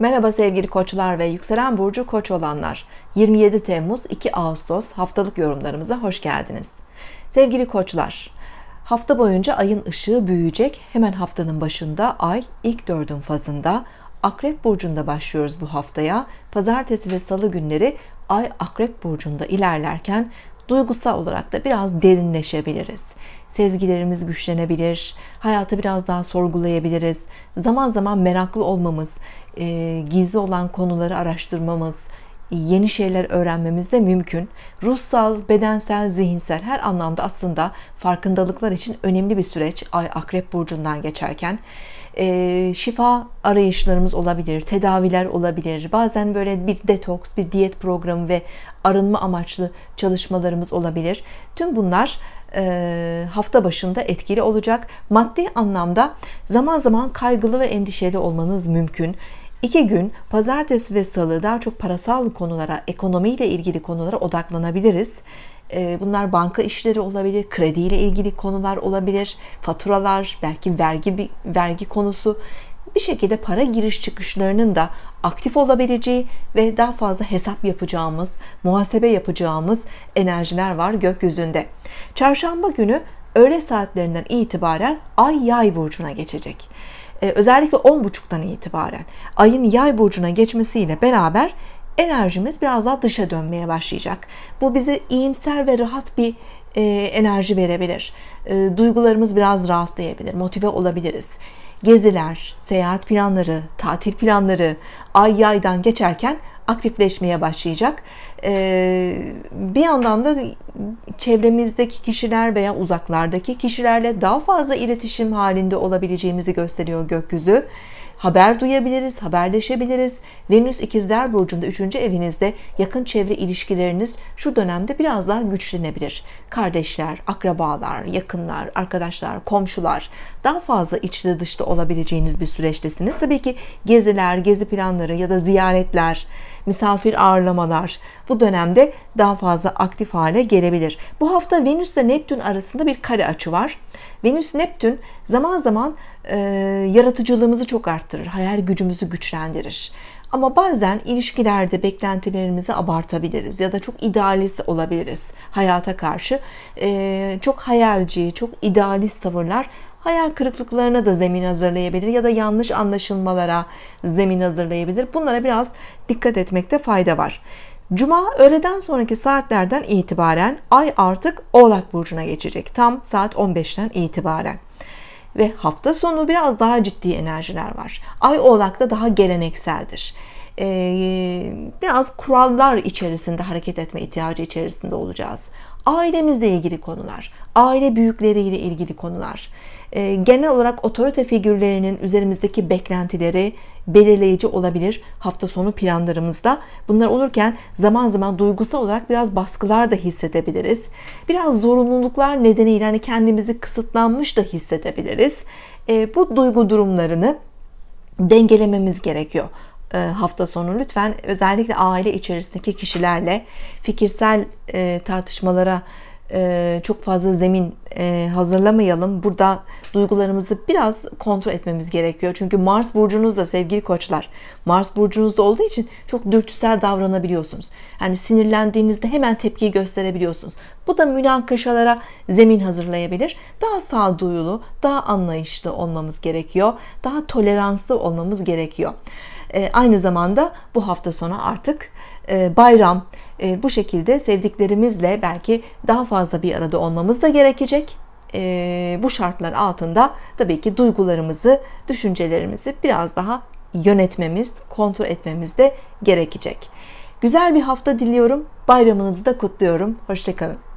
Merhaba sevgili koçlar ve yükselen burcu koç olanlar. 27 Temmuz 2 Ağustos haftalık yorumlarımıza hoş geldiniz. Sevgili koçlar, hafta boyunca ayın ışığı büyüyecek. Hemen haftanın başında ay ilk dördün fazında Akrep burcunda başlıyoruz bu haftaya. Pazartesi ve salı günleri ay Akrep burcunda ilerlerken duygusal olarak da biraz derinleşebiliriz sezgilerimiz güçlenebilir, hayatı biraz daha sorgulayabiliriz. Zaman zaman meraklı olmamız, e, gizli olan konuları araştırmamız, yeni şeyler öğrenmemiz de mümkün. Ruhsal, bedensel, zihinsel her anlamda aslında farkındalıklar için önemli bir süreç Ay Akrep Burcu'ndan geçerken. E, şifa arayışlarımız olabilir, tedaviler olabilir. Bazen böyle bir detoks, bir diyet programı ve arınma amaçlı çalışmalarımız olabilir. Tüm bunlar e, hafta başında etkili olacak. Maddi anlamda zaman zaman kaygılı ve endişeli olmanız mümkün. İki gün pazartesi ve salı daha çok parasal konulara, ekonomiyle ilgili konulara odaklanabiliriz. E, bunlar banka işleri olabilir, krediyle ilgili konular olabilir, faturalar, belki vergi vergi konusu bir şekilde para giriş çıkışlarının da aktif olabileceği ve daha fazla hesap yapacağımız, muhasebe yapacağımız enerjiler var gökyüzünde. Çarşamba günü öğle saatlerinden itibaren Ay Yay burcuna geçecek. Ee, özellikle 10.30'dan itibaren Ay'ın Yay burcuna geçmesiyle beraber enerjimiz biraz daha dışa dönmeye başlayacak. Bu bize iyimser ve rahat bir e, enerji verebilir. E, duygularımız biraz rahatlayabilir, motive olabiliriz geziler, seyahat planları, tatil planları ay yaydan geçerken aktifleşmeye başlayacak. Ee, bir yandan da çevremizdeki kişiler veya uzaklardaki kişilerle daha fazla iletişim halinde olabileceğimizi gösteriyor gökyüzü. Haber duyabiliriz, haberleşebiliriz. Venüs ikizler burcunda 3. evinizde yakın çevre ilişkileriniz şu dönemde biraz daha güçlenebilir. Kardeşler, akrabalar, yakınlar, arkadaşlar, komşular daha fazla içli dışta olabileceğiniz bir süreçtesiniz. Tabii ki geziler, gezi planları ya da ziyaretler misafir ağırlamalar bu dönemde daha fazla aktif hale gelebilir. Bu hafta Venüs ile Neptün arasında bir kare açı var. Venüs Neptün zaman zaman e, yaratıcılığımızı çok arttırır, hayal gücümüzü güçlendirir. Ama bazen ilişkilerde beklentilerimizi abartabiliriz ya da çok idealist olabiliriz hayata karşı. E, çok hayalci, çok idealist tavırlar hayal kırıklıklarına da zemin hazırlayabilir ya da yanlış anlaşılmalara zemin hazırlayabilir. Bunlara biraz dikkat etmekte fayda var. Cuma öğleden sonraki saatlerden itibaren ay artık Oğlak burcuna geçecek. Tam saat 15'ten itibaren. Ve hafta sonu biraz daha ciddi enerjiler var. Ay Oğlak'ta daha gelenekseldir ee, biraz kurallar içerisinde hareket etme ihtiyacı içerisinde olacağız. Ailemizle ilgili konular, aile büyükleriyle ilgili konular, ee, genel olarak otorite figürlerinin üzerimizdeki beklentileri belirleyici olabilir hafta sonu planlarımızda. Bunlar olurken zaman zaman duygusal olarak biraz baskılar da hissedebiliriz. Biraz zorunluluklar nedeniyle yani kendimizi kısıtlanmış da hissedebiliriz. Ee, bu duygu durumlarını dengelememiz gerekiyor e, hafta sonu lütfen özellikle aile içerisindeki kişilerle fikirsel e, tartışmalara e, çok fazla zemin e, hazırlamayalım. Burada duygularımızı biraz kontrol etmemiz gerekiyor. Çünkü Mars burcunuzda sevgili koçlar. Mars burcunuzda olduğu için çok dürtüsel davranabiliyorsunuz. Yani sinirlendiğinizde hemen tepki gösterebiliyorsunuz. Bu da münakaşalara zemin hazırlayabilir. Daha sağduyulu, daha anlayışlı olmamız gerekiyor. Daha toleranslı olmamız gerekiyor. E, aynı zamanda bu hafta sonu artık e, bayram. E, bu şekilde sevdiklerimizle belki daha fazla bir arada olmamız da gerekecek. bu şartlar altında tabii ki duygularımızı, düşüncelerimizi biraz daha yönetmemiz, kontrol etmemiz de gerekecek. Güzel bir hafta diliyorum. Bayramınızı da kutluyorum. Hoşçakalın.